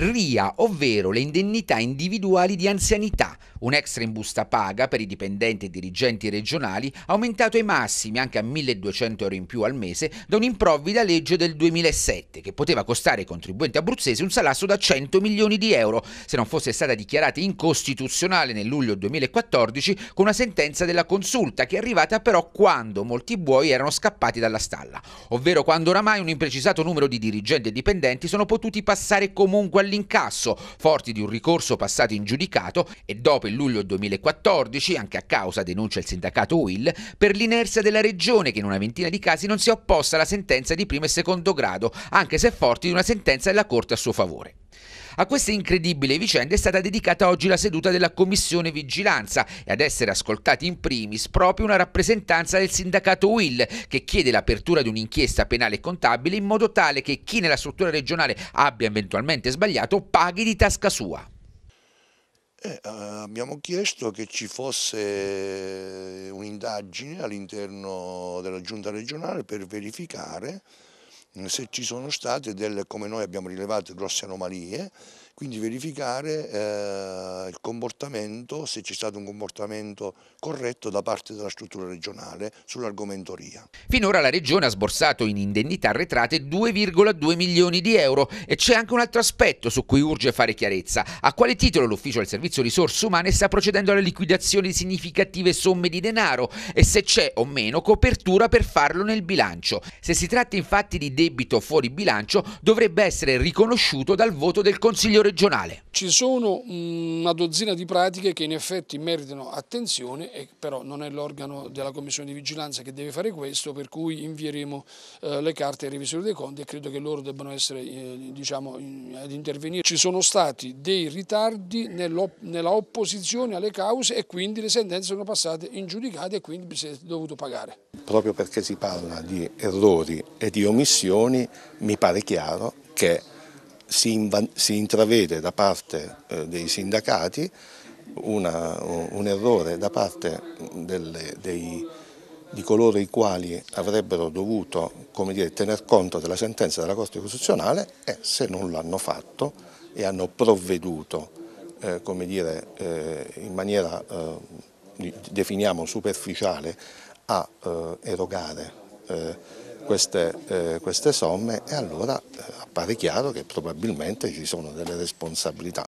RIA, ovvero le indennità individuali di anzianità, un extra in busta paga per i dipendenti e dirigenti regionali aumentato ai massimi anche a 1200 euro in più al mese da un'improvvida legge del 2007 che poteva costare ai contribuenti abruzzesi un salasso da 100 milioni di euro se non fosse stata dichiarata incostituzionale nel luglio 2014 con una sentenza della consulta che è arrivata però quando molti buoi erano scappati dalla stalla, ovvero quando oramai un imprecisato numero di dirigenti e dipendenti sono potuti passare comunque alle all'incasso, forti di un ricorso passato in giudicato e dopo il luglio 2014, anche a causa, denuncia il sindacato Will, per l'inerzia della regione che in una ventina di casi non si è opposta alla sentenza di primo e secondo grado, anche se forti di una sentenza della Corte a suo favore. A queste incredibili vicende è stata dedicata oggi la seduta della Commissione Vigilanza e ad essere ascoltati in primis proprio una rappresentanza del sindacato Will che chiede l'apertura di un'inchiesta penale e contabile in modo tale che chi nella struttura regionale abbia eventualmente sbagliato paghi di tasca sua. Eh, eh abbiamo chiesto che ci fosse un'indagine all'interno della giunta regionale per verificare se ci sono state delle, come noi abbiamo rilevato, grosse anomalie, quindi verificare eh, il comportamento, se c'è stato un comportamento corretto da parte della struttura regionale sull'argomento RIA. Finora la regione ha sborsato in indennità arretrate 2,2 milioni di euro e c'è anche un altro aspetto su cui urge fare chiarezza. A quale titolo l'Ufficio del Servizio Risorse Umane sta procedendo alla liquidazione di significative somme di denaro e se c'è o meno copertura per farlo nel bilancio. Se si tratta infatti di dei debito fuori bilancio dovrebbe essere riconosciuto dal voto del Consiglio regionale. Ci sono mm, una dozzina di pratiche che in effetti meritano attenzione, però non è l'organo della Commissione di Vigilanza che deve fare questo, per cui invieremo eh, le carte ai revisori dei conti e credo che loro debbano essere eh, diciamo, ad intervenire. Ci sono stati dei ritardi nella opposizione alle cause e quindi le sentenze sono passate ingiudicate e quindi si è dovuto pagare proprio perché si parla di errori e di omissioni, mi pare chiaro che si, si intravede da parte eh, dei sindacati una, un errore da parte delle, dei, di coloro i quali avrebbero dovuto dire, tener conto della sentenza della Corte Costituzionale e se non l'hanno fatto e hanno provveduto eh, dire, eh, in maniera eh, definiamo superficiale a eh, erogare eh, queste, eh, queste, somme e allora eh, appare chiaro che probabilmente ci sono delle responsabilità